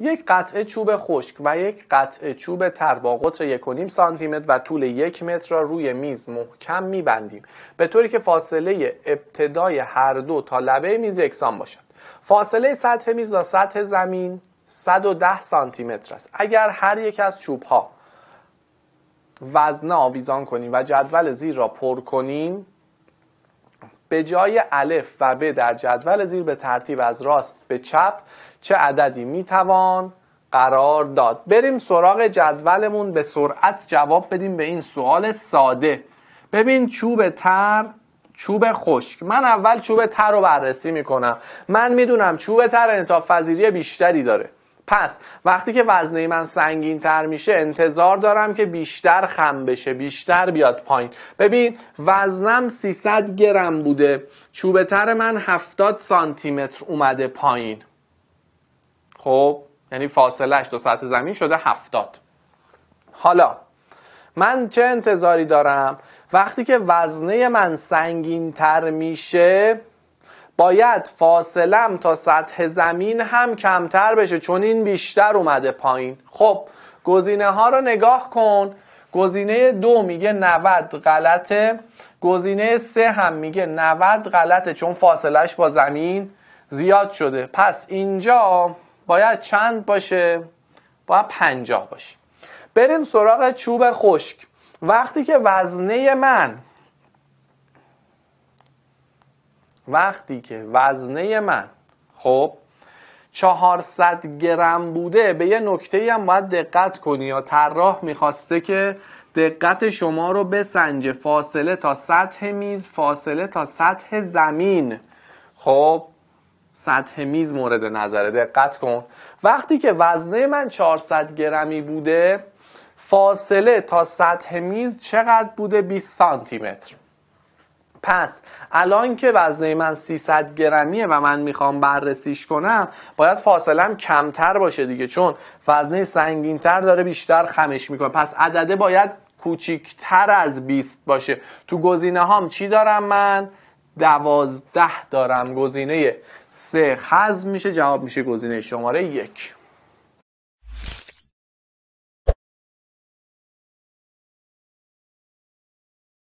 یک قطعه چوب خشک و یک قطعه چوب تر با قطر 1.5 سانتی متر و طول یک متر را روی میز محکم میبندیم به طوری که فاصله ابتدای هر دو تا لبه میز یکسان باشد فاصله سطح میز تا سطح زمین 110 سانتی متر است اگر هر یک از چوب ها وزنه آویزان کنیم و جدول زیر را پر کنیم به جای الف و به در جدول زیر به ترتیب از راست به چپ چه عددی میتوان قرار داد بریم سراغ جدولمون به سرعت جواب بدیم به این سوال ساده ببین چوب تر چوب خشک من اول چوب تر رو بررسی میکنم من میدونم چوب تر انتاف فضیری بیشتری داره پس وقتی که وزنه من سنگین تر میشه انتظار دارم که بیشتر خم بشه بیشتر بیاد پایین ببین وزنم 300 گرم بوده چوبه تر من 70 سانتی متر اومده پایین خب یعنی فاصلهش دو سطح زمین شده 70 حالا من چه انتظاری دارم وقتی که وزنه من سنگین تر میشه باید فاصلم تا سطح زمین هم کمتر بشه چون این بیشتر اومده پایین خب گزینه ها رو نگاه کن گزینه دو میگه 90 غلطه گزینه سه هم میگه 90 غلطه چون فاصلش با زمین زیاد شده پس اینجا باید چند باشه؟ باید 50 باشه بریم سراغ چوب خشک وقتی که وزنه من وقتی که وزنه من خب 400 گرم بوده به یه نکته هم باید دقت کنی یا طراح میخواسته که دقت شما رو بسنجه فاصله تا سطح میز فاصله تا سطح زمین خب سطح میز مورد نظره دقت کن وقتی که وزنه من 400 گرمی بوده فاصله تا سطح میز چقدر بوده 20 سانتی متر پس الان که وزنه من 300 گرمیه و من میخوام بررسیش کنم باید هم کمتر باشه دیگه چون وزنه تر داره بیشتر خمش میکنه پس عدده باید کوچیکتر از 20 باشه تو گزینه هم چی دارم من دوازده دارم گزینه سه خز میشه جواب میشه گزینه شماره یک